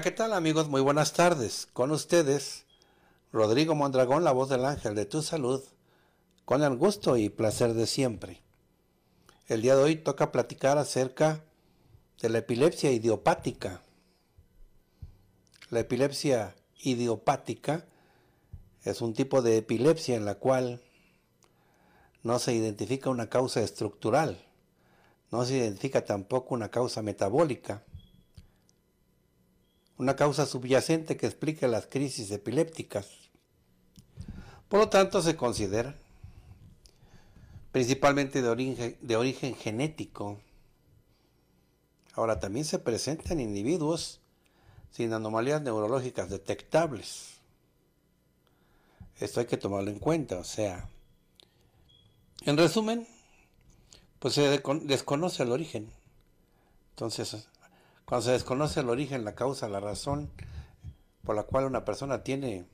¿qué tal amigos? Muy buenas tardes. Con ustedes, Rodrigo Mondragón, la voz del ángel de tu salud, con el gusto y placer de siempre. El día de hoy toca platicar acerca de la epilepsia idiopática. La epilepsia idiopática es un tipo de epilepsia en la cual no se identifica una causa estructural, no se identifica tampoco una causa metabólica una causa subyacente que explica las crisis epilépticas. Por lo tanto, se considera principalmente de origen, de origen genético. Ahora, también se presentan individuos sin anomalías neurológicas detectables. Esto hay que tomarlo en cuenta, o sea, en resumen, pues se desconoce el origen. Entonces, cuando se desconoce el origen, la causa, la razón por la cual una persona tiene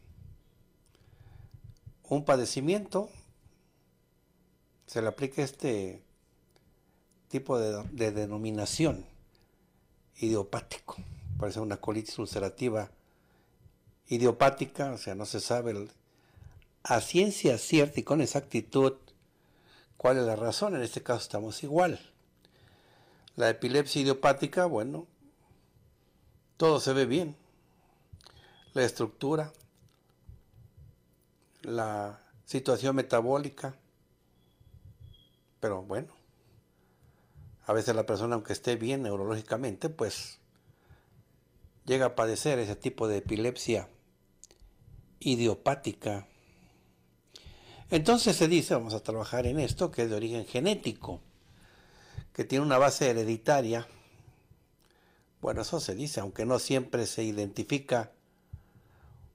un padecimiento, se le aplica este tipo de, denominación idiopático. Parece una colitis ulcerativa idiopática, o sea, no se sabe a ciencia cierta y con exactitud cuál es la razón. En este caso estamos igual. La epilepsia idiopática, bueno, todo se ve bien. La estructura, la situación metabólica. Pero bueno, a veces la persona, aunque esté bien neurológicamente, pues llega a padecer ese tipo de epilepsia idiopática. Entonces se dice, vamos a trabajar en esto, que es de origen genético, que tiene una base hereditaria bueno, eso se dice, aunque no siempre se identifica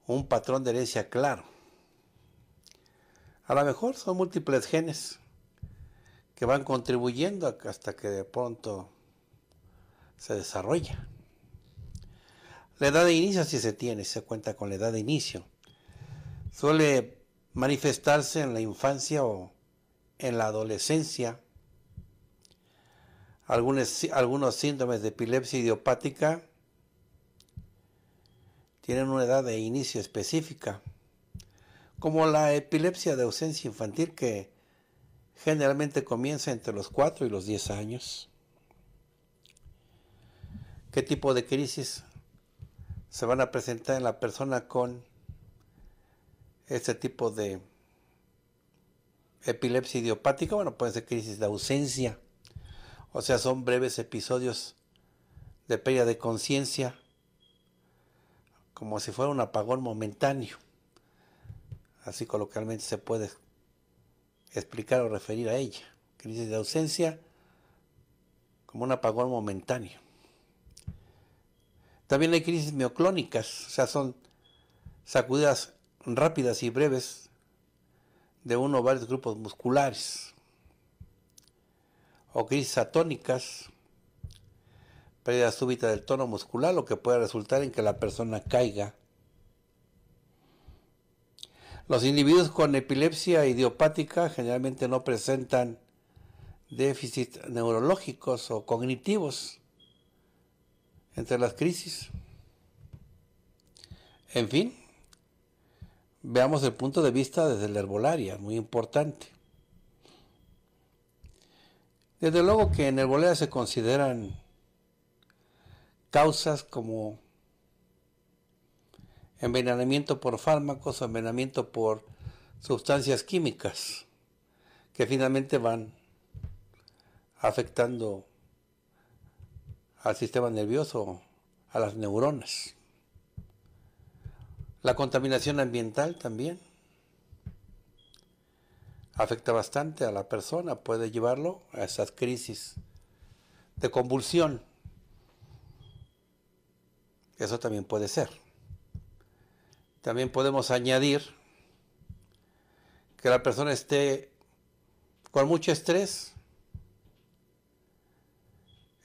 un patrón de herencia claro. A lo mejor son múltiples genes que van contribuyendo hasta que de pronto se desarrolla. La edad de inicio si se tiene, se cuenta con la edad de inicio. Suele manifestarse en la infancia o en la adolescencia algunos, algunos síntomas de epilepsia idiopática tienen una edad de inicio específica, como la epilepsia de ausencia infantil que generalmente comienza entre los 4 y los 10 años. ¿Qué tipo de crisis se van a presentar en la persona con este tipo de epilepsia idiopática? Bueno, puede ser crisis de ausencia o sea, son breves episodios de pérdida de conciencia, como si fuera un apagón momentáneo. Así coloquialmente se puede explicar o referir a ella. Crisis de ausencia como un apagón momentáneo. También hay crisis mioclónicas, o sea, son sacudidas rápidas y breves de uno o varios grupos musculares o crisis atónicas, pérdida súbita del tono muscular, lo que puede resultar en que la persona caiga. Los individuos con epilepsia idiopática generalmente no presentan déficits neurológicos o cognitivos entre las crisis. En fin, veamos el punto de vista desde la herbolaria, muy importante. Desde luego que en el Herbolea se consideran causas como envenenamiento por fármacos, o envenenamiento por sustancias químicas, que finalmente van afectando al sistema nervioso, a las neuronas. La contaminación ambiental también afecta bastante a la persona, puede llevarlo a esas crisis de convulsión. Eso también puede ser. También podemos añadir que la persona esté con mucho estrés,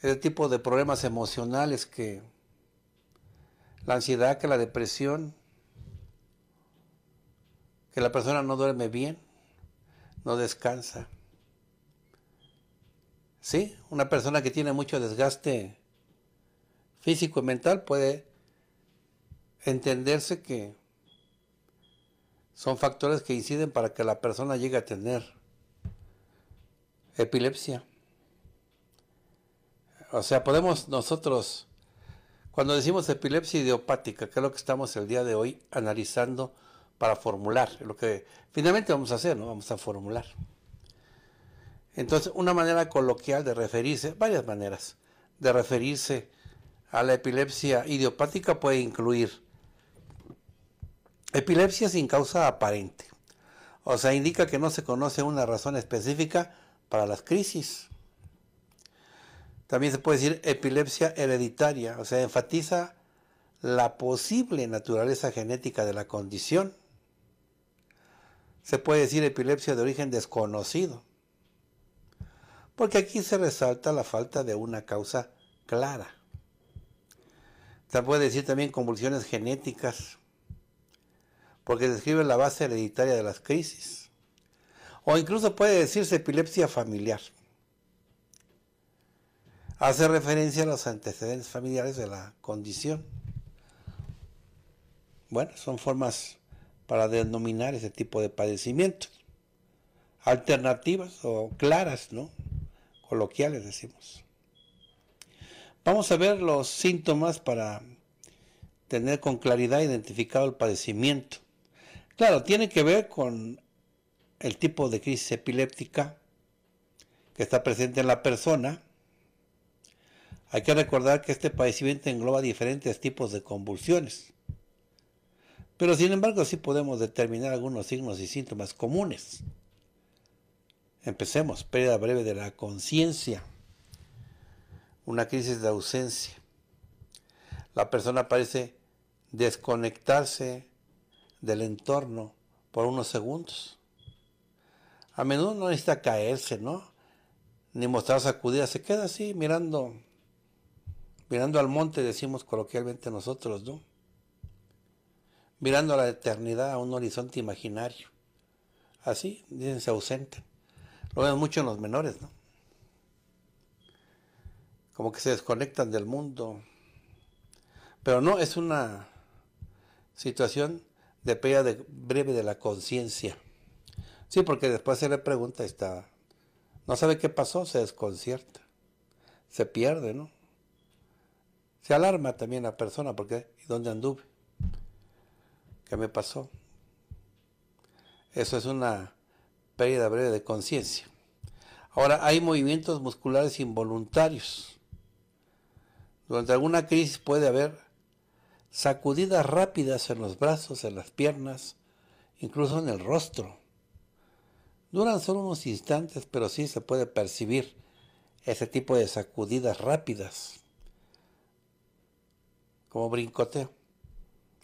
ese tipo de problemas emocionales que la ansiedad, que la depresión, que la persona no duerme bien, no descansa. ¿Sí? Una persona que tiene mucho desgaste físico y mental puede entenderse que son factores que inciden para que la persona llegue a tener epilepsia. O sea, podemos nosotros, cuando decimos epilepsia idiopática, que es lo que estamos el día de hoy analizando para formular, lo que finalmente vamos a hacer, ¿no? Vamos a formular. Entonces, una manera coloquial de referirse, varias maneras de referirse a la epilepsia idiopática puede incluir epilepsia sin causa aparente. O sea, indica que no se conoce una razón específica para las crisis. También se puede decir epilepsia hereditaria, o sea, enfatiza la posible naturaleza genética de la condición se puede decir epilepsia de origen desconocido, porque aquí se resalta la falta de una causa clara. Se puede decir también convulsiones genéticas, porque describe la base hereditaria de las crisis, o incluso puede decirse epilepsia familiar. Hace referencia a los antecedentes familiares de la condición. Bueno, son formas para denominar ese tipo de padecimiento Alternativas o claras, ¿no? Coloquiales decimos. Vamos a ver los síntomas para tener con claridad identificado el padecimiento. Claro, tiene que ver con el tipo de crisis epiléptica que está presente en la persona. Hay que recordar que este padecimiento engloba diferentes tipos de convulsiones pero sin embargo sí podemos determinar algunos signos y síntomas comunes. Empecemos, pérdida breve de la conciencia, una crisis de ausencia. La persona parece desconectarse del entorno por unos segundos. A menudo no necesita caerse, ¿no? Ni mostrar sacudida, se queda así mirando, mirando al monte, decimos coloquialmente nosotros, ¿no? mirando a la eternidad, a un horizonte imaginario. Así, dicen, se Lo vemos mucho en los menores, ¿no? Como que se desconectan del mundo. Pero no, es una situación de pérdida breve de la conciencia. Sí, porque después se le pregunta, está, no sabe qué pasó, se desconcierta, se pierde, ¿no? Se alarma también la persona porque ¿dónde anduve? me pasó? Eso es una pérdida breve de conciencia. Ahora, hay movimientos musculares involuntarios. Durante alguna crisis puede haber sacudidas rápidas en los brazos, en las piernas, incluso en el rostro. Duran solo unos instantes, pero sí se puede percibir ese tipo de sacudidas rápidas, como brincoteo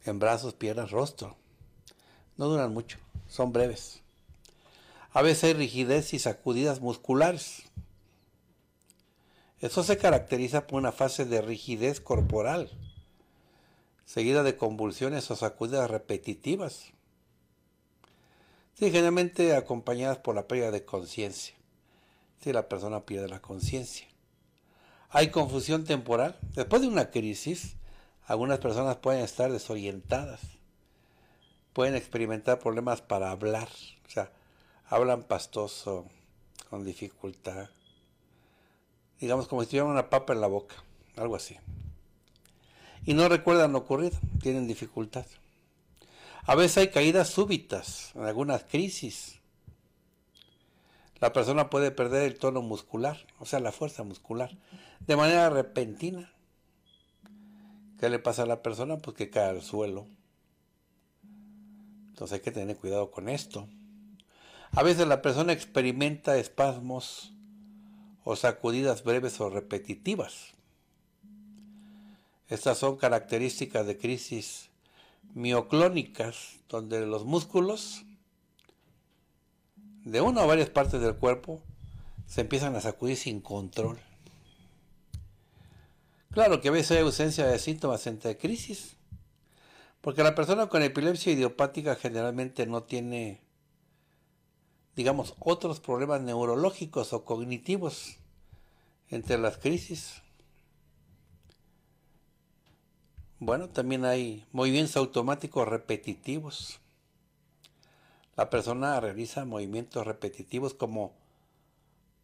en brazos, piernas, rostro. No duran mucho, son breves. A veces hay rigidez y sacudidas musculares. Eso se caracteriza por una fase de rigidez corporal, seguida de convulsiones o sacudidas repetitivas. Sí, generalmente acompañadas por la pérdida de conciencia. Si la persona pierde la conciencia. Hay confusión temporal. Después de una crisis, algunas personas pueden estar desorientadas, pueden experimentar problemas para hablar, o sea, hablan pastoso, con dificultad, digamos como si tuvieran una papa en la boca, algo así. Y no recuerdan lo ocurrido, tienen dificultad. A veces hay caídas súbitas, en algunas crisis. La persona puede perder el tono muscular, o sea, la fuerza muscular, de manera repentina. ¿Qué le pasa a la persona? Pues que cae al suelo. Entonces hay que tener cuidado con esto. A veces la persona experimenta espasmos o sacudidas breves o repetitivas. Estas son características de crisis mioclónicas, donde los músculos de una o varias partes del cuerpo se empiezan a sacudir sin control. Claro que a veces hay ausencia de síntomas entre crisis, porque la persona con epilepsia idiopática generalmente no tiene, digamos, otros problemas neurológicos o cognitivos entre las crisis. Bueno, también hay movimientos automáticos repetitivos. La persona realiza movimientos repetitivos como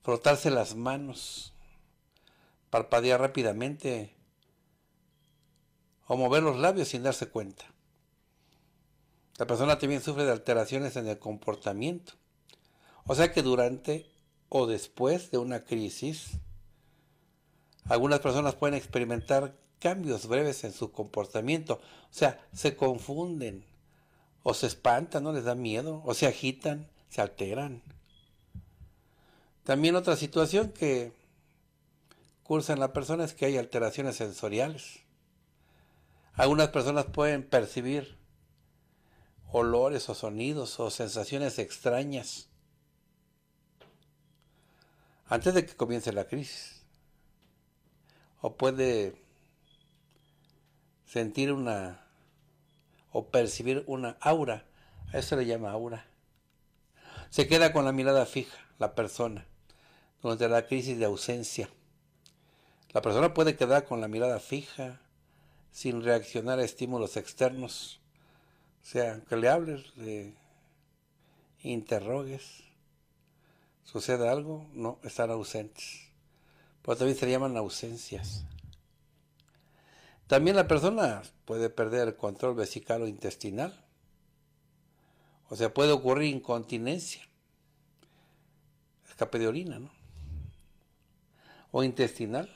frotarse las manos, parpadear rápidamente o mover los labios sin darse cuenta. La persona también sufre de alteraciones en el comportamiento. O sea que durante o después de una crisis, algunas personas pueden experimentar cambios breves en su comportamiento. O sea, se confunden o se espantan, no les da miedo, o se agitan, se alteran. También otra situación que en la persona es que hay alteraciones sensoriales. Algunas personas pueden percibir olores o sonidos o sensaciones extrañas antes de que comience la crisis. O puede sentir una o percibir una aura. A eso le llama aura. Se queda con la mirada fija, la persona, durante la crisis de ausencia. La persona puede quedar con la mirada fija, sin reaccionar a estímulos externos. O sea, que le hables, le interrogues, suceda algo, no, están ausentes. Por también se llaman ausencias. También la persona puede perder el control vesical o intestinal. O sea, puede ocurrir incontinencia, escape de orina, ¿no? O intestinal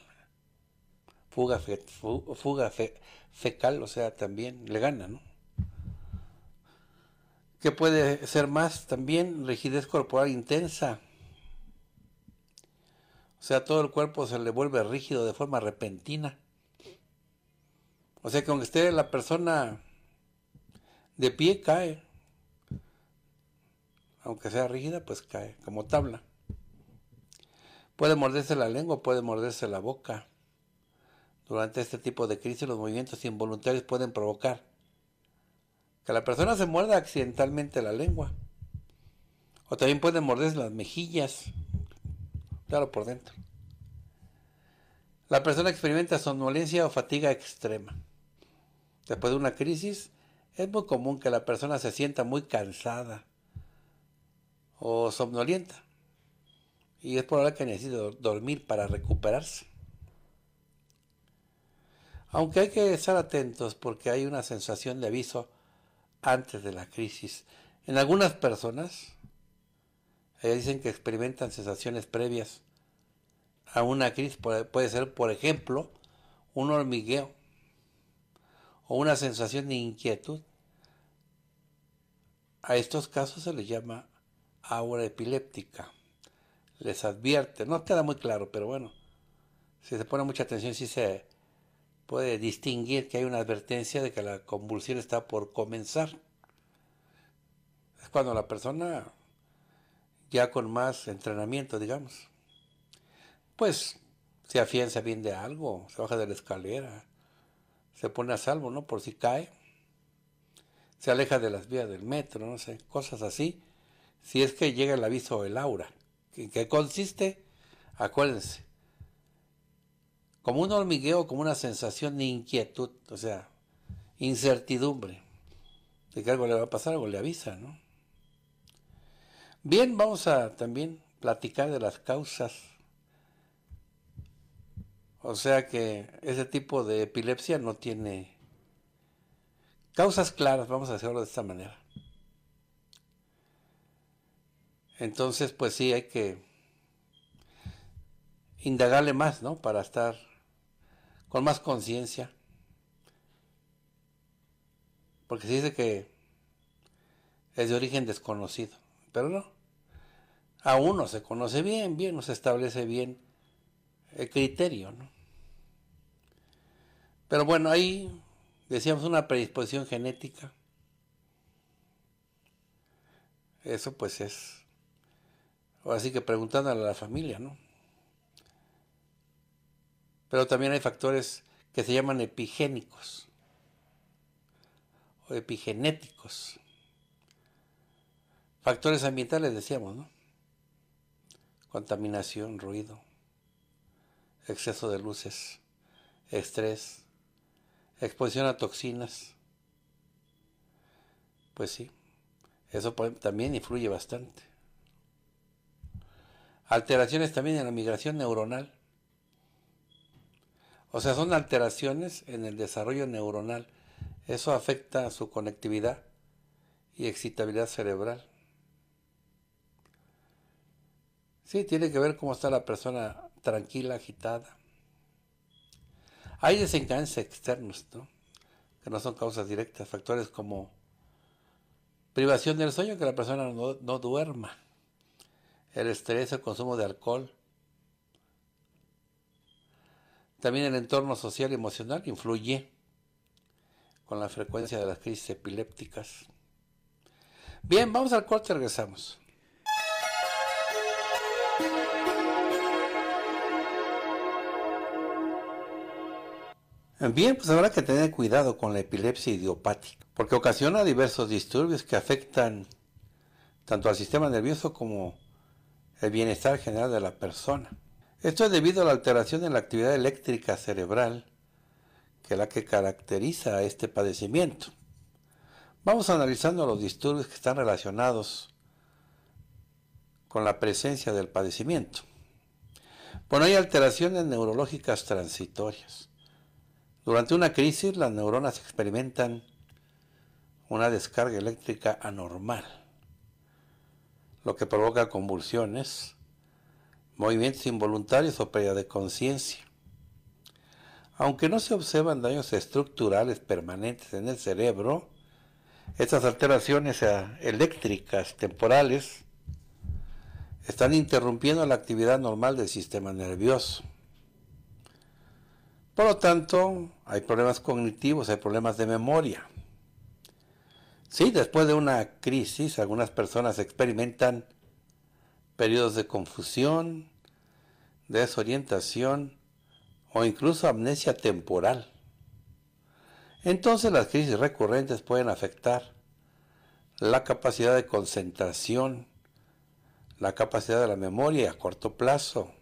fuga, fecal, o sea, también le gana, ¿no? ¿Qué puede ser más? También rigidez corporal intensa. O sea, todo el cuerpo se le vuelve rígido de forma repentina. O sea que aunque esté la persona de pie, cae. Aunque sea rígida, pues cae, como tabla. Puede morderse la lengua, puede morderse la boca. Durante este tipo de crisis los movimientos involuntarios pueden provocar que la persona se muerda accidentalmente la lengua. O también puede morderse las mejillas, claro, por dentro. La persona experimenta somnolencia o fatiga extrema. Después de una crisis, es muy común que la persona se sienta muy cansada o somnolienta. Y es por ahora que necesita dormir para recuperarse. Aunque hay que estar atentos porque hay una sensación de aviso antes de la crisis. En algunas personas, ellas eh, dicen que experimentan sensaciones previas a una crisis. Puede ser, por ejemplo, un hormigueo o una sensación de inquietud. A estos casos se les llama aura epiléptica. Les advierte, no queda muy claro, pero bueno, si se pone mucha atención, si se puede distinguir que hay una advertencia de que la convulsión está por comenzar. Es cuando la persona ya con más entrenamiento, digamos, pues se afianza bien de algo, se baja de la escalera, se pone a salvo, ¿no? Por si cae, se aleja de las vías del metro, no sé, cosas así, si es que llega el aviso el aura, ¿en qué consiste, acuérdense, como un hormigueo, como una sensación de inquietud, o sea, incertidumbre de que algo le va a pasar, algo le avisa, ¿no? Bien, vamos a también platicar de las causas. O sea que ese tipo de epilepsia no tiene causas claras, vamos a hacerlo de esta manera. Entonces, pues sí, hay que indagarle más, ¿no? Para estar con más conciencia. Porque se dice que es de origen desconocido, pero no. A uno se conoce bien, bien, no se establece bien el criterio, ¿no? Pero bueno, ahí decíamos una predisposición genética. Eso pues es. así que preguntando a la familia, ¿no? pero también hay factores que se llaman epigénicos o epigenéticos. Factores ambientales, decíamos, ¿no? Contaminación, ruido, exceso de luces, estrés, exposición a toxinas. Pues sí, eso también influye bastante. Alteraciones también en la migración neuronal. O sea, son alteraciones en el desarrollo neuronal. Eso afecta a su conectividad y excitabilidad cerebral. Sí, tiene que ver cómo está la persona tranquila, agitada. Hay desencadenantes externos, ¿no? Que no son causas directas, factores como privación del sueño, que la persona no duerma, el estrés, el consumo de alcohol, también el entorno social y emocional influye con la frecuencia de las crisis epilépticas. Bien, vamos al corte, regresamos. Bien, pues habrá que tener cuidado con la epilepsia idiopática, porque ocasiona diversos disturbios que afectan tanto al sistema nervioso como el bienestar general de la persona. Esto es debido a la alteración en la actividad eléctrica cerebral, que es la que caracteriza a este padecimiento. Vamos analizando los disturbios que están relacionados con la presencia del padecimiento. Bueno, hay alteraciones neurológicas transitorias. Durante una crisis las neuronas experimentan una descarga eléctrica anormal, lo que provoca convulsiones, movimientos involuntarios o pérdida de conciencia. Aunque no se observan daños estructurales permanentes en el cerebro, estas alteraciones eh, eléctricas temporales están interrumpiendo la actividad normal del sistema nervioso. Por lo tanto, hay problemas cognitivos, hay problemas de memoria. Sí, después de una crisis, algunas personas experimentan periodos de confusión, desorientación o incluso amnesia temporal. Entonces las crisis recurrentes pueden afectar la capacidad de concentración, la capacidad de la memoria a corto plazo.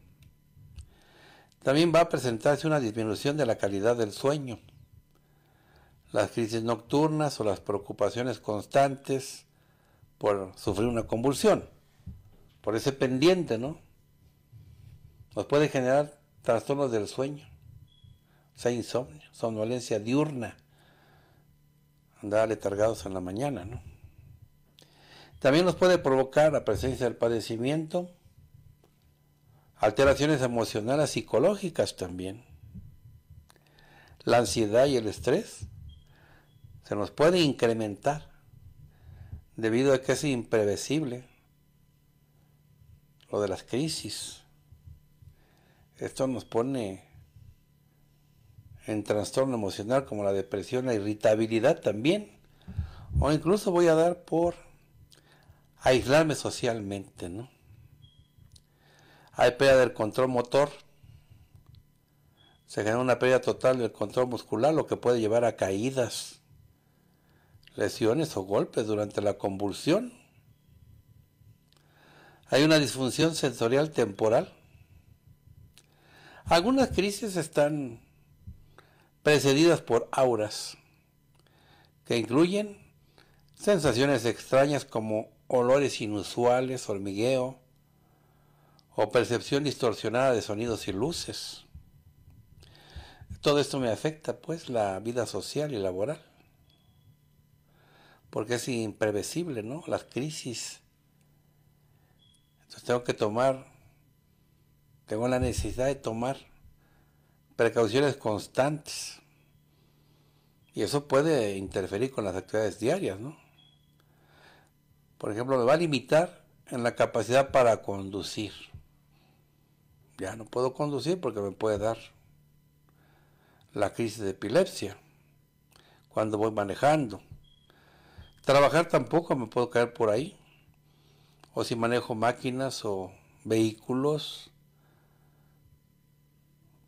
También va a presentarse una disminución de la calidad del sueño. Las crisis nocturnas o las preocupaciones constantes por sufrir una convulsión por ese pendiente, ¿no? Nos puede generar trastornos del sueño, o sea, insomnio, somnolencia diurna, andar letargados en la mañana, ¿no? También nos puede provocar la presencia del padecimiento, alteraciones emocionales psicológicas también. La ansiedad y el estrés se nos puede incrementar debido a que es imprevisible lo de las crisis. Esto nos pone en trastorno emocional como la depresión, la irritabilidad también. O incluso voy a dar por aislarme socialmente, ¿no? Hay pérdida del control motor. Se genera una pérdida total del control muscular, lo que puede llevar a caídas, lesiones o golpes durante la convulsión hay una disfunción sensorial temporal. Algunas crisis están precedidas por auras, que incluyen sensaciones extrañas como olores inusuales, hormigueo, o percepción distorsionada de sonidos y luces. Todo esto me afecta pues la vida social y laboral, porque es imprevisible, ¿no? Las crisis pues, tengo que tomar, tengo la necesidad de tomar precauciones constantes. Y eso puede interferir con las actividades diarias, Por ejemplo, me va a limitar en la capacidad para conducir. Ya no puedo conducir porque me puede dar la crisis de epilepsia cuando voy manejando. Trabajar tampoco me puedo caer por ahí o si manejo máquinas o vehículos,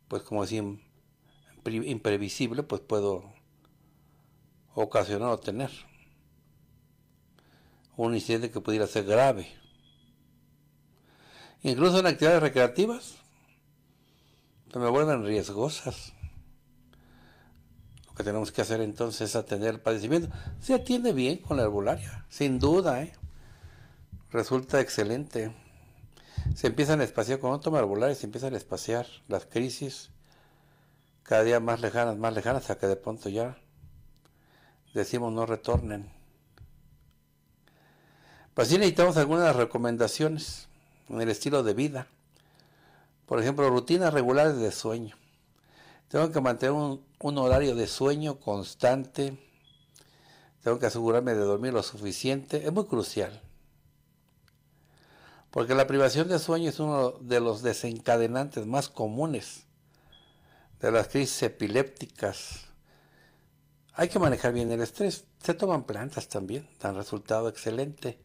pues como así imprevisible, pues puedo ocasionar o tener un incidente que pudiera ser grave. Incluso en actividades recreativas, se pues me vuelven riesgosas. Lo que tenemos que hacer entonces es atender el padecimiento. Se atiende bien con la herbolaria, sin duda, ¿eh? resulta excelente. Se empiezan a espaciar, con no se empiezan a espaciar las crisis cada día más lejanas, más lejanas, hasta que de pronto ya decimos no retornen. Pues sí necesitamos algunas recomendaciones en el estilo de vida. Por ejemplo, rutinas regulares de sueño. Tengo que mantener un horario de sueño constante. Tengo que asegurarme de dormir lo suficiente. Es muy crucial. Porque la privación de sueño es uno de los desencadenantes más comunes de las crisis epilépticas. Hay que manejar bien el estrés. Se toman plantas también, dan resultado excelente.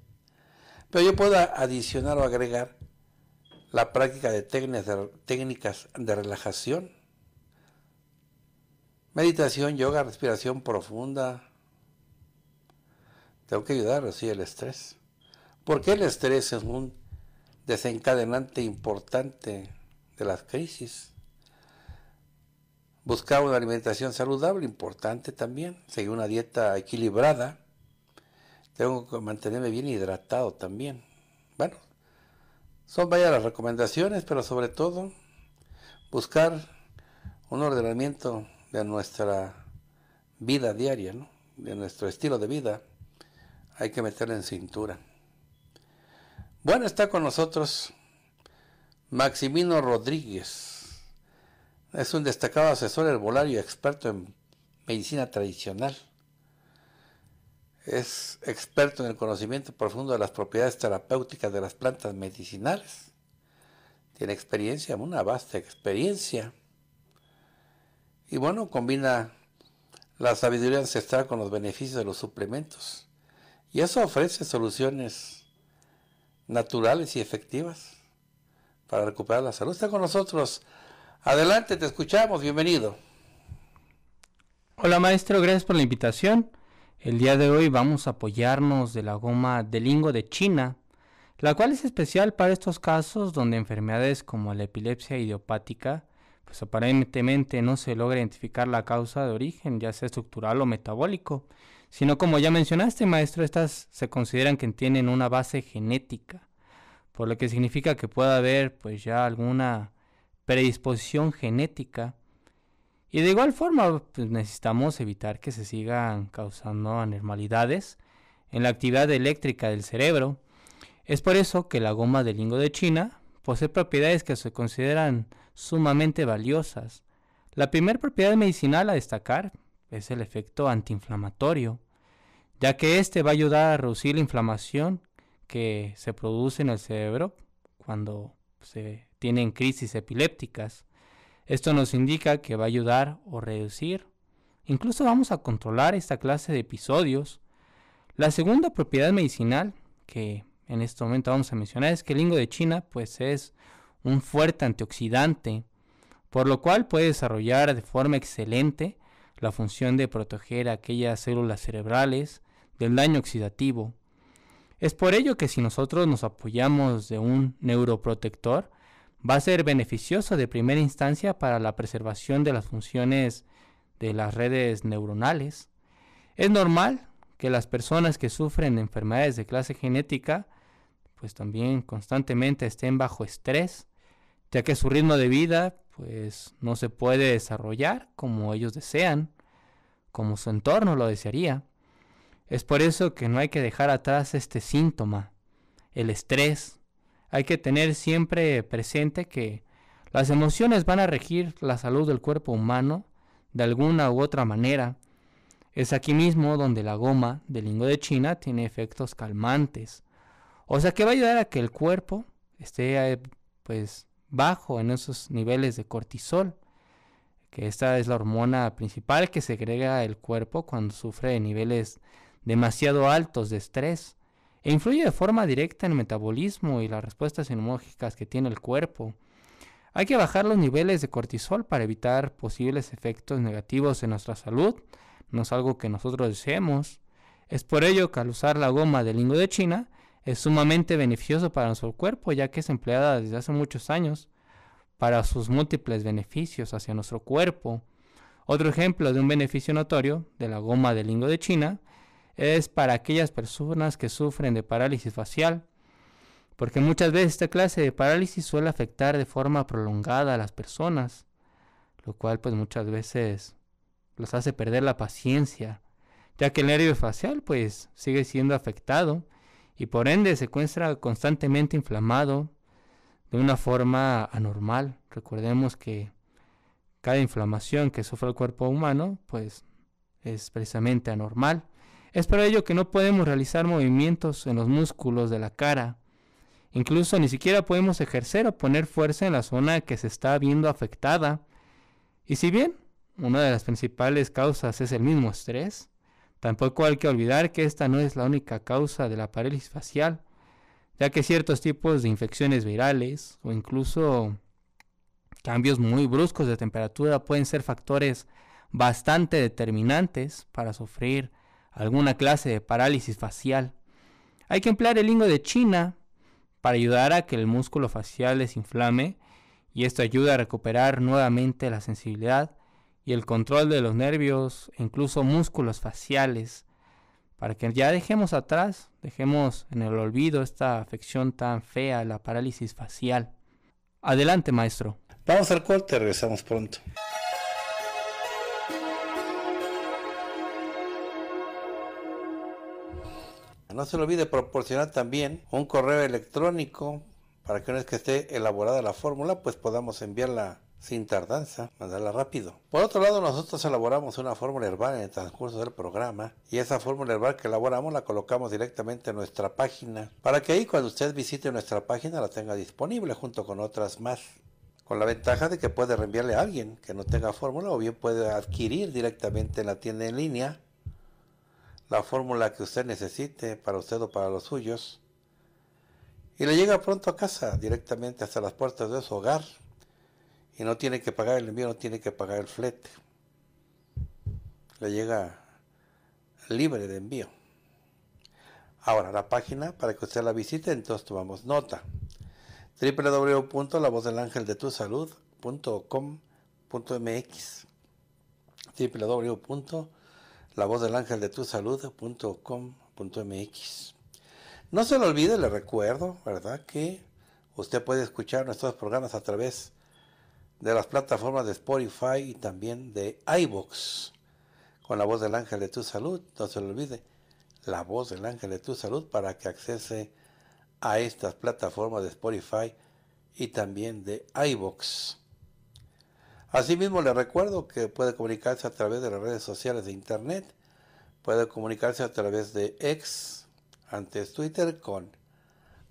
Pero yo puedo adicionar o agregar la práctica de técnicas de, relajación, meditación, yoga, respiración profunda. Tengo que ayudar así el estrés. Porque el estrés es un desencadenante importante de las crisis. Buscar una alimentación saludable, importante también, seguir una dieta equilibrada. Tengo que mantenerme bien hidratado también. Bueno, son varias las recomendaciones, pero sobre todo buscar un ordenamiento de nuestra vida diaria, ¿no? de nuestro estilo de vida. Hay que meterle en cintura. Bueno, está con nosotros Maximino Rodríguez. Es un destacado asesor herbolario y experto en medicina tradicional. Es experto en el conocimiento profundo de las propiedades terapéuticas de las plantas medicinales. Tiene experiencia, una vasta experiencia. Y bueno, combina la sabiduría ancestral con los beneficios de los suplementos. Y eso ofrece soluciones naturales y efectivas para recuperar la salud. Está con nosotros. Adelante, te escuchamos. Bienvenido. Hola maestro, gracias por la invitación. El día de hoy vamos a apoyarnos de la goma de lingo de China, la cual es especial para estos casos donde enfermedades como la epilepsia idiopática, pues aparentemente no se logra identificar la causa de origen, ya sea estructural o metabólico, sino como ya mencionaste, maestro, estas se consideran que tienen una base genética, por lo que significa que puede haber pues ya alguna predisposición genética. Y de igual forma, pues, necesitamos evitar que se sigan causando anormalidades en la actividad eléctrica del cerebro. Es por eso que la goma de lingo de China posee propiedades que se consideran sumamente valiosas. La primera propiedad medicinal a destacar es el efecto antiinflamatorio ya que este va a ayudar a reducir la inflamación que se produce en el cerebro cuando se tienen crisis epilépticas. Esto nos indica que va a ayudar o reducir. Incluso vamos a controlar esta clase de episodios. La segunda propiedad medicinal que en este momento vamos a mencionar es que el lingo de China pues es un fuerte antioxidante, por lo cual puede desarrollar de forma excelente la función de proteger aquellas células cerebrales del daño oxidativo. Es por ello que si nosotros nos apoyamos de un neuroprotector, va a ser beneficioso de primera instancia para la preservación de las funciones de las redes neuronales. Es normal que las personas que sufren enfermedades de clase genética pues también constantemente estén bajo estrés, ya que su ritmo de vida pues no se puede desarrollar como ellos desean, como su entorno lo desearía. Es por eso que no hay que dejar atrás este síntoma, el estrés. Hay que tener siempre presente que las emociones van a regir la salud del cuerpo humano de alguna u otra manera. Es aquí mismo donde la goma de lingo de China tiene efectos calmantes. O sea que va a ayudar a que el cuerpo esté eh, pues bajo en esos niveles de cortisol, que esta es la hormona principal que segrega el cuerpo cuando sufre niveles demasiado altos de estrés e influye de forma directa en el metabolismo y las respuestas inmunológicas que tiene el cuerpo. Hay que bajar los niveles de cortisol para evitar posibles efectos negativos en nuestra salud, no es algo que nosotros deseemos. Es por ello que al usar la goma de lingo de China es sumamente beneficioso para nuestro cuerpo ya que es empleada desde hace muchos años para sus múltiples beneficios hacia nuestro cuerpo. Otro ejemplo de un beneficio notorio de la goma de lingo de China es para aquellas personas que sufren de parálisis facial, porque muchas veces esta clase de parálisis suele afectar de forma prolongada a las personas, lo cual pues muchas veces los hace perder la paciencia, ya que el nervio facial pues sigue siendo afectado y por ende se encuentra constantemente inflamado de una forma anormal. Recordemos que cada inflamación que sufre el cuerpo humano pues es precisamente anormal es por ello que no podemos realizar movimientos en los músculos de la cara. Incluso ni siquiera podemos ejercer o poner fuerza en la zona que se está viendo afectada. Y si bien una de las principales causas es el mismo estrés, tampoco hay que olvidar que esta no es la única causa de la parálisis facial, ya que ciertos tipos de infecciones virales o incluso cambios muy bruscos de temperatura pueden ser factores bastante determinantes para sufrir alguna clase de parálisis facial. Hay que emplear el lingo de China para ayudar a que el músculo facial desinflame y esto ayuda a recuperar nuevamente la sensibilidad y el control de los nervios e incluso músculos faciales para que ya dejemos atrás, dejemos en el olvido esta afección tan fea, la parálisis facial. Adelante, maestro. Vamos al corte, regresamos pronto. No se le olvide proporcionar también un correo electrónico para que una vez que esté elaborada la fórmula, pues podamos enviarla sin tardanza, mandarla rápido. Por otro lado, nosotros elaboramos una fórmula herbal en el transcurso del programa y esa fórmula herbal que elaboramos la colocamos directamente en nuestra página para que ahí cuando usted visite nuestra página la tenga disponible junto con otras más. Con la ventaja de que puede reenviarle a alguien que no tenga fórmula o bien puede adquirir directamente en la tienda en línea la fórmula que usted necesite para usted o para los suyos, y le llega pronto a casa, directamente hasta las puertas de su hogar, y no tiene que pagar el envío, no tiene que pagar el flete, le llega libre de envío. Ahora, la página para que usted la visite, entonces tomamos nota. www.lavozdelangeldetusalud.com.mx www la voz del ángel de tu salud.com.mx. No se lo olvide, le recuerdo, ¿verdad? Que usted puede escuchar nuestros programas a través de las plataformas de Spotify y también de iBox. Con la voz del ángel de tu salud, no se lo olvide, la voz del ángel de tu salud para que accese a estas plataformas de Spotify y también de iBox. Asimismo, le recuerdo que puede comunicarse a través de las redes sociales de Internet, puede comunicarse a través de ex, antes Twitter, con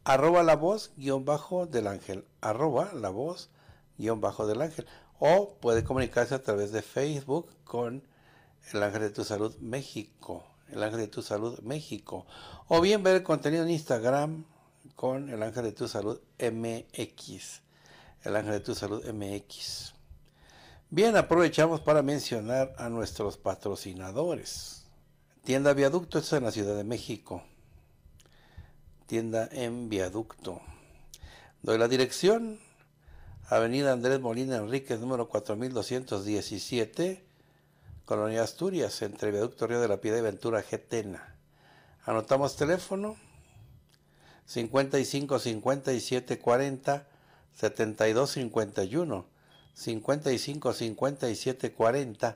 arroba la voz guión bajo del ángel, arroba la voz guión bajo del ángel, o puede comunicarse a través de Facebook con el ángel de tu salud México, el ángel de tu salud México, o bien ver el contenido en Instagram con el ángel de tu salud MX, el ángel de tu salud MX. Bien, aprovechamos para mencionar a nuestros patrocinadores. Tienda Viaducto, esto es en la Ciudad de México. Tienda en Viaducto. Doy la dirección. Avenida Andrés Molina Enríquez, número 4217, Colonia Asturias, entre Viaducto Río de la Piedra y Ventura, Getena. Anotamos teléfono 55 57 40 72 51 55 57 40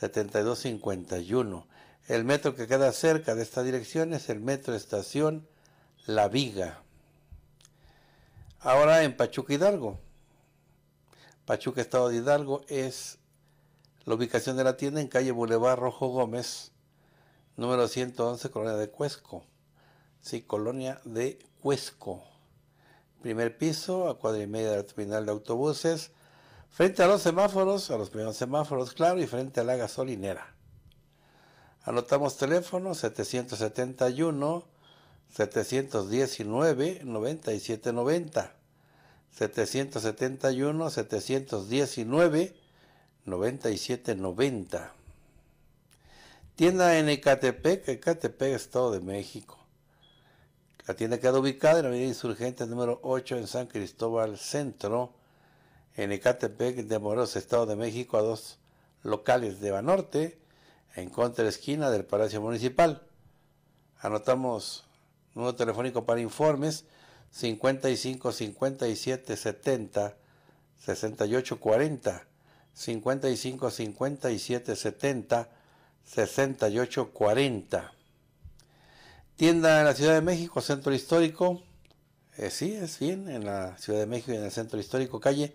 72 51. El metro que queda cerca de esta dirección es el metro estación La Viga. Ahora en Pachuca Hidalgo. Pachuca Estado de Hidalgo es la ubicación de la tienda en calle Boulevard Rojo Gómez, número 111, Colonia de Cuesco. Sí, Colonia de Cuesco. Primer piso, a cuadra y media de la terminal de autobuses Frente a los semáforos, a los primeros semáforos, claro, y frente a la gasolinera. Anotamos teléfono 771 719 9790. 771 719 9790. Tienda en Ecatepec, Ecatepec, Estado de México. La tienda queda ubicada en la Avenida Insurgente número 8 en San Cristóbal Centro en Ecatepec de Moros, Estado de México, a dos locales de Banorte, en contra esquina del Palacio Municipal. Anotamos número telefónico para informes 55 57 70 68 40 55 57 70 68 40 tienda en la Ciudad de México, Centro Histórico eh, sí, es bien, en la Ciudad de México y en el Centro Histórico, calle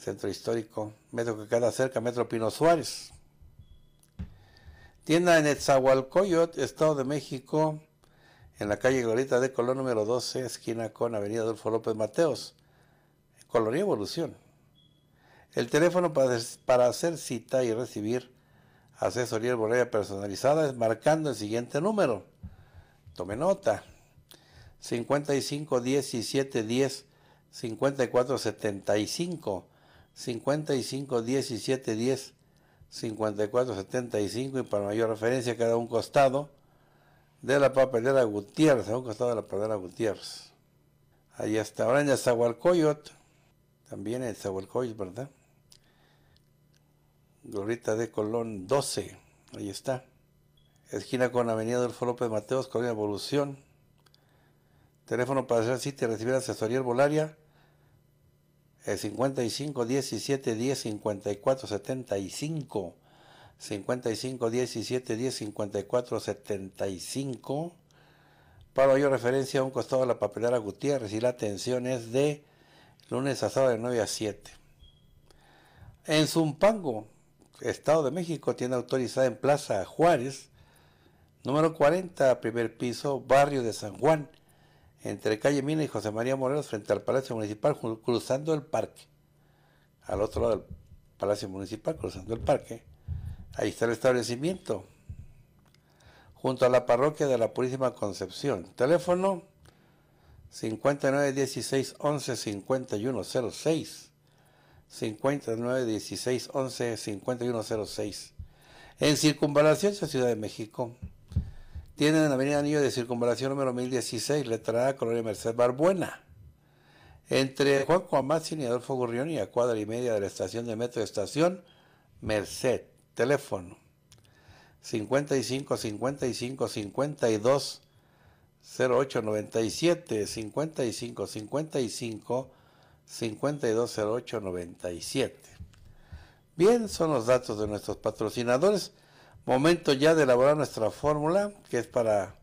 Centro Histórico, Metro que queda cerca, Metro Pino Suárez. Tienda en Etzahualcoyot, Estado de México, en la calle Glorita de Colón número 12, esquina con Avenida Adolfo López Mateos, Colonia Evolución. El teléfono para, hacer cita y recibir asesoría herbolaria personalizada es marcando el siguiente número. Tome nota. 55 17 10 54 75 55 17 10 54 75 y para mayor referencia cada un costado de la papelera Gutiérrez, a un costado de la papelera Gutiérrez. ahí está, ahora en el Zahualcoyot, también en Zahualcoyot, ¿verdad? Glorita de Colón 12, ahí está. Esquina con Avenida Adolfo López Mateos, Colonia Evolución. Teléfono para hacer cita y recibir asesoría herbolaria 55 17 10 54 75 55 17 10 54 75 para mayor referencia a un costado de la papelera Gutiérrez y la atención es de lunes a sábado de 9 a 7 en Zumpango Estado de México tiene autorizada en Plaza Juárez número 40 primer piso barrio de San Juan entre calle Mina y José María Morelos frente al Palacio Municipal, cruzando el parque. Al otro lado del Palacio Municipal, cruzando el parque, ahí está el establecimiento, junto a la parroquia de la Purísima Concepción. Teléfono 5916115106. 5106 En circunvalación de Ciudad de México. Tienen en la Avenida Anillo de Circunvalación número 1016, letra A, Colonia Merced Barbuena. Entre Juan Coamatzin y Adolfo Gurrión y a cuadra y media de la estación de metro de estación, Merced. Teléfono 55 55 52 0897 55 55 52 08 97... Bien, son los datos de nuestros patrocinadores. Momento ya de elaborar nuestra fórmula, que es para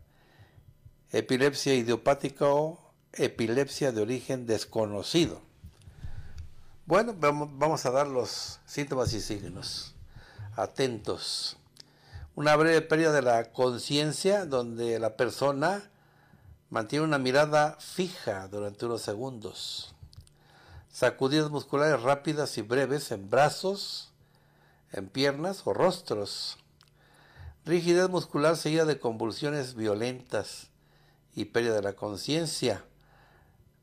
epilepsia idiopática o epilepsia de origen desconocido. Bueno, vamos a dar los síntomas y signos. Atentos. Una breve pérdida de la conciencia donde la persona mantiene una mirada fija durante unos segundos. Sacudidas musculares rápidas y breves en brazos, en piernas o rostros. Rigidez muscular seguida de convulsiones violentas y pérdida de la conciencia.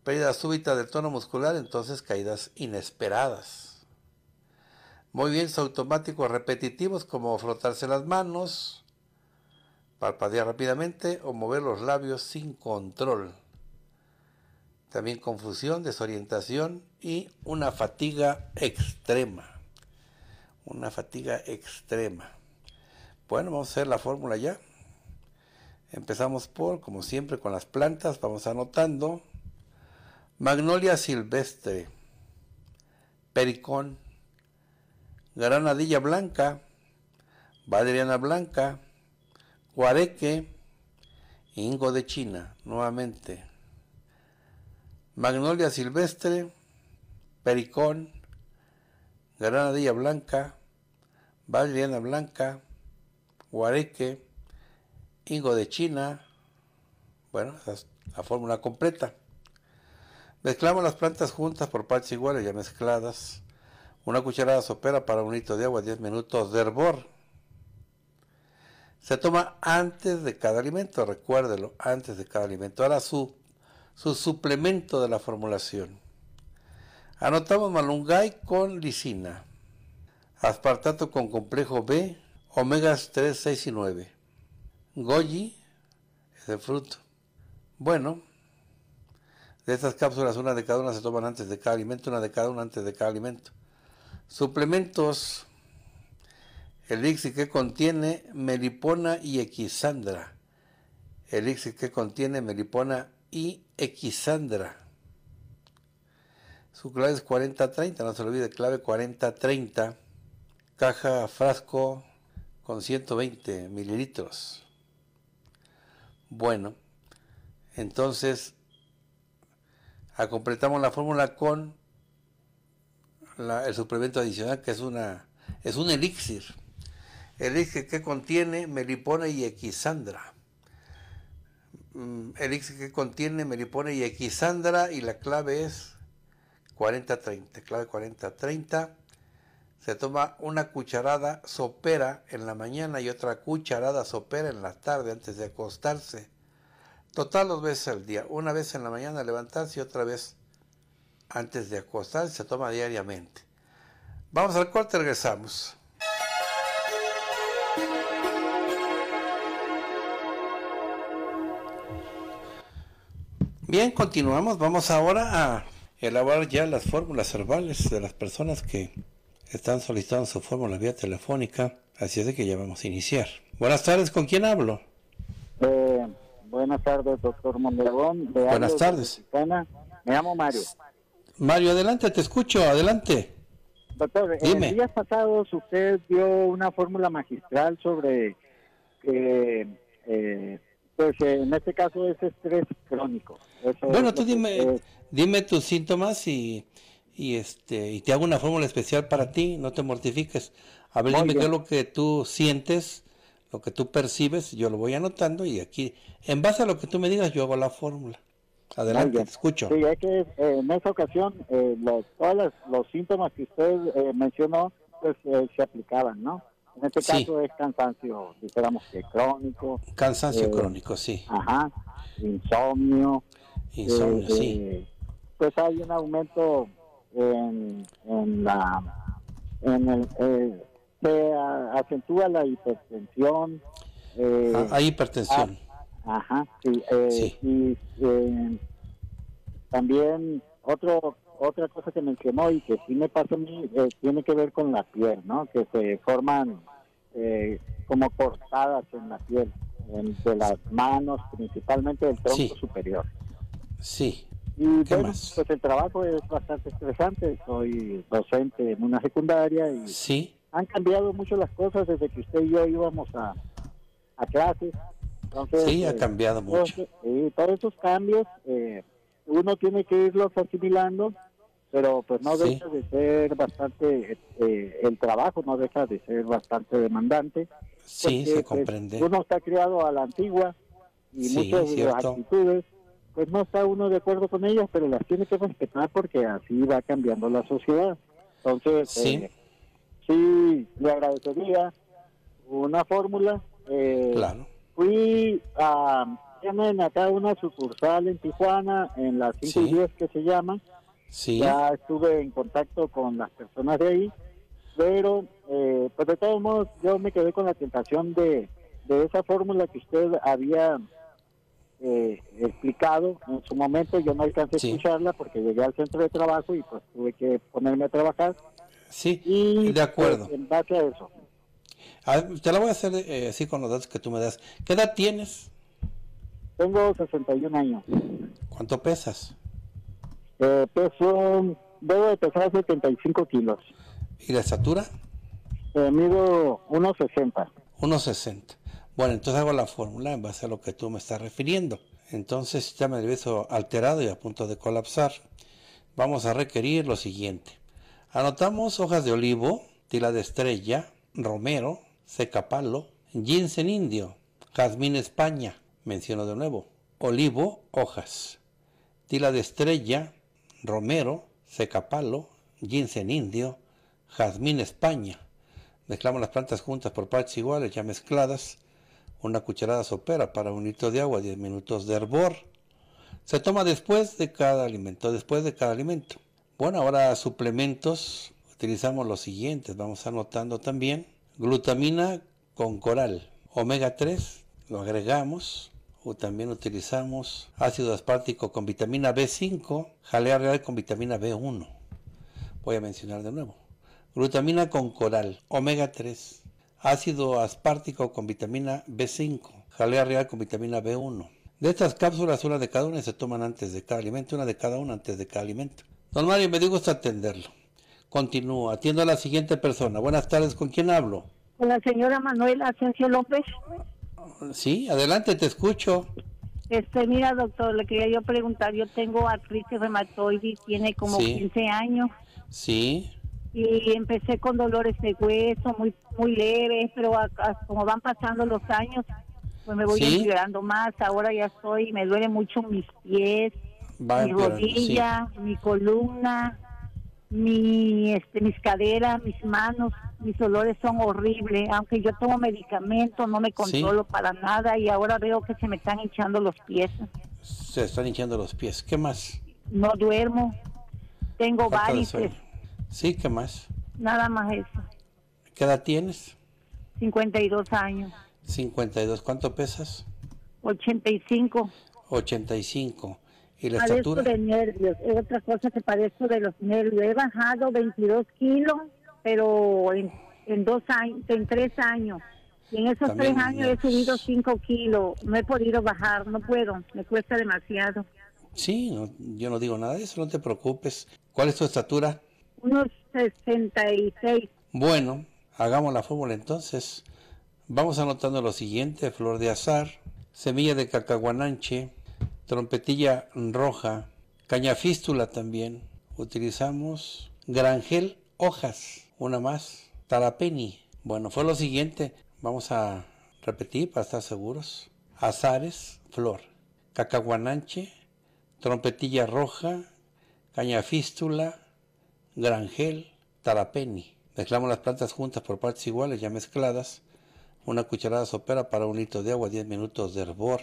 Pérdida súbita del tono muscular, entonces caídas inesperadas. Movimientos automáticos repetitivos como frotarse las manos, parpadear rápidamente o mover los labios sin control. También confusión, desorientación y una fatiga extrema. Una fatiga extrema. Bueno, vamos a hacer la fórmula ya. Empezamos por, como siempre, con las plantas. Vamos anotando. Magnolia silvestre, pericón, granadilla blanca, valeriana blanca, guareque ingo de China, nuevamente. Magnolia silvestre, pericón, granadilla blanca, valeriana blanca, guareque, higo de China, bueno, es la fórmula completa. Mezclamos las plantas juntas por partes iguales, ya mezcladas. Una cucharada sopera para un litro de agua, 10 minutos de hervor. Se toma antes de cada alimento, recuérdelo, antes de cada alimento. Ahora su, su suplemento de la formulación. Anotamos malungay con lisina, aspartato con complejo B, Omegas 3, 6 y 9. Goji es el fruto. Bueno, de estas cápsulas una de cada una se toman antes de cada alimento, una de cada una antes de cada alimento. Suplementos. Elixir que contiene melipona y equisandra. Elixir que contiene melipona y equisandra. Su clave es 4030, no se olvide, clave 4030. Caja, frasco, con 120 mililitros. Bueno, entonces ah, completamos la fórmula con el suplemento adicional que es una es un elixir. Elixir que contiene melipona y equisandra. Mm, elixir que contiene melipona y equisandra y la clave es 40-30, clave 40-30 se toma una cucharada sopera en la mañana y otra cucharada sopera en la tarde antes de acostarse. Total dos veces al día, una vez en la mañana levantarse y otra vez antes de acostarse, se toma diariamente. Vamos al corte, regresamos. Bien, continuamos. Vamos ahora a elaborar ya las fórmulas herbales de las personas que están solicitando su fórmula vía telefónica, así es de que ya vamos a iniciar. Buenas tardes, ¿con quién hablo? Eh, buenas tardes, doctor Mondragón. buenas tardes. Me llamo Mario. Mario, adelante, te escucho, adelante. Doctor, el día días pasados usted dio una fórmula magistral sobre, eh, pues eh, en este caso es estrés crónico. bueno, tú dime, dime tus síntomas y y este y te hago una fórmula especial para ti, no te mortifiques. A ver, qué lo que tú sientes, lo que tú percibes, yo lo voy anotando y aquí, en base a lo que tú me digas, yo hago la fórmula. Adelante, te escucho. Sí, es que eh, en esta ocasión eh, los, todos los, síntomas que usted eh, mencionó pues, se aplicaban, ¿no? En este caso es cansancio, digamos, que crónico. Cansancio crónico, sí. Ajá, insomnio. Insomnio, sí. Pues hay un aumento en, la en el, eh, se acentúa la hipertensión eh, ah, hay hipertensión ah, ajá sí, eh, y eh, también otro otra cosa que mencionó y que sí me pasó a mí tiene que ver con la piel no que se forman como cortadas en la piel entre las manos principalmente del tronco superior sí y pues el trabajo es bastante estresante. Soy docente en una secundaria y han cambiado mucho las cosas desde que usted y yo íbamos a, a clases. sí, ha eh, cambiado mucho. todos esos cambios eh, uno tiene que irlos asimilando, pero pues no deja de ser bastante, eh, el trabajo no deja de ser bastante demandante. Sí, se pues, comprende. uno está criado a la antigua y muchas actitudes pues no está uno de acuerdo con ellas, pero las tiene que respetar porque así va cambiando la sociedad. Entonces, sí, eh, sí le agradecería una fórmula. Eh, claro. Fui a, tienen acá una sucursal en Tijuana, en las 510 que se llama. Sí. Ya estuve en contacto con las personas de ahí, pero eh, pues de todos modos yo me quedé con la tentación de, de esa fórmula que usted había eh, explicado en su momento. Yo no alcancé a escucharla porque llegué al centro de trabajo y pues tuve que ponerme a trabajar. Sí, y, de pues, acuerdo. te la voy a hacer eh, así con los datos que tú me das. ¿Qué edad tienes? Tengo 61 años. ¿Cuánto pesas? Eh, peso, debo de pesar 75 kilos. ¿Y la estatura? Eh, mido 1,60. 1,60. Bueno, entonces hago la fórmula en base a lo que tú me estás refiriendo. Entonces, me beso alterado y a punto de colapsar, vamos a requerir lo siguiente. Anotamos hojas de olivo, tila de estrella, romero, secapalo, ginseng indio, jazmín España, menciono de nuevo, olivo, hojas, tila de estrella, romero, secapalo, ginseng indio, jazmín España. Mezclamos las plantas juntas por partes iguales, ya mezcladas, una cucharada sopera para un litro de agua, 10 minutos de hervor. Se toma después de cada alimento, después de cada alimento. Bueno, ahora suplementos, utilizamos los siguientes, vamos anotando también. Glutamina con coral, omega 3, lo agregamos. O también utilizamos ácido aspartico con vitamina B5, jalea real con vitamina B1. Voy a mencionar de nuevo. Glutamina con coral, omega 3, ácido aspartico con vitamina B5, jalea real con vitamina B1. De estas cápsulas, una de cada una se toman antes de cada alimento, una de cada una antes de cada alimento. Don Mario, me dio gusto atenderlo. Continúo, atiendo a la siguiente persona. Buenas tardes, ¿con quién hablo? Con la señora Manuela Asensio López. Sí, adelante, te escucho. Este, mira, doctor, le quería yo preguntar, yo tengo artritis reumatoide, tiene como 15 años. Sí y empecé con dolores de hueso muy muy leves, pero como van pasando los años, pues me voy liberando más. Ahora ya estoy, me duele mucho mis pies, mi rodilla, mi columna, mi, este, mis caderas, mis manos, mis dolores son horribles. Aunque yo tomo medicamento, no me controlo para nada y ahora veo que se me están hinchando los pies. Se están hinchando los pies. ¿Qué más? No duermo. Tengo varices Sí, ¿qué más? Nada más eso. ¿Qué edad tienes? 52 años. 52. ¿Cuánto pesas? 85. 85. ¿Y la padezco estatura? de nervios. Es otra cosa que parece, de los nervios. He bajado 22 kilos, pero en, dos años, en tres años. Y en esos tres años he subido 5 kilos. No he podido bajar, no puedo. Me cuesta demasiado. Sí, yo no digo nada de eso, no te preocupes. ¿Cuál es tu estatura? Bueno, hagamos la fórmula entonces. Vamos anotando lo siguiente, flor de azar, semilla de cacahuananche, trompetilla roja, caña fístula también. Utilizamos granjel hojas, una más, tarapeni. Bueno, fue lo siguiente. Vamos a repetir para estar seguros. Azares, flor, cacahuananche, trompetilla roja, caña fístula... Grangel Tarapeni. Mezclamos las plantas juntas por partes iguales, ya mezcladas. Una cucharada sopera para un litro de agua, 10 minutos de hervor.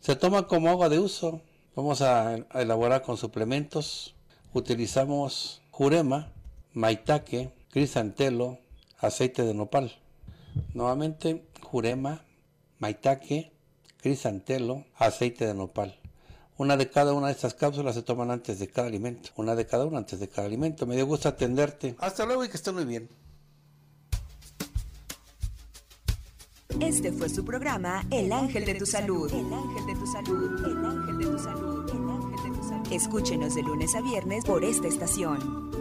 Se toma como agua de uso. Vamos a elaborar con suplementos. Utilizamos jurema, maitaque, crisantelo, aceite de nopal. Nuevamente, jurema, maitaque, crisantelo, aceite de nopal. Una de cada una de estas cápsulas se toman antes de cada alimento. Una de cada una antes de cada alimento. Me dio gusto atenderte. Hasta luego y que estén muy bien. Este fue su programa El Ángel de tu Salud. El Ángel de tu Salud. El Ángel de tu Salud. El Ángel de tu Salud. Escúchenos de lunes a viernes por esta estación.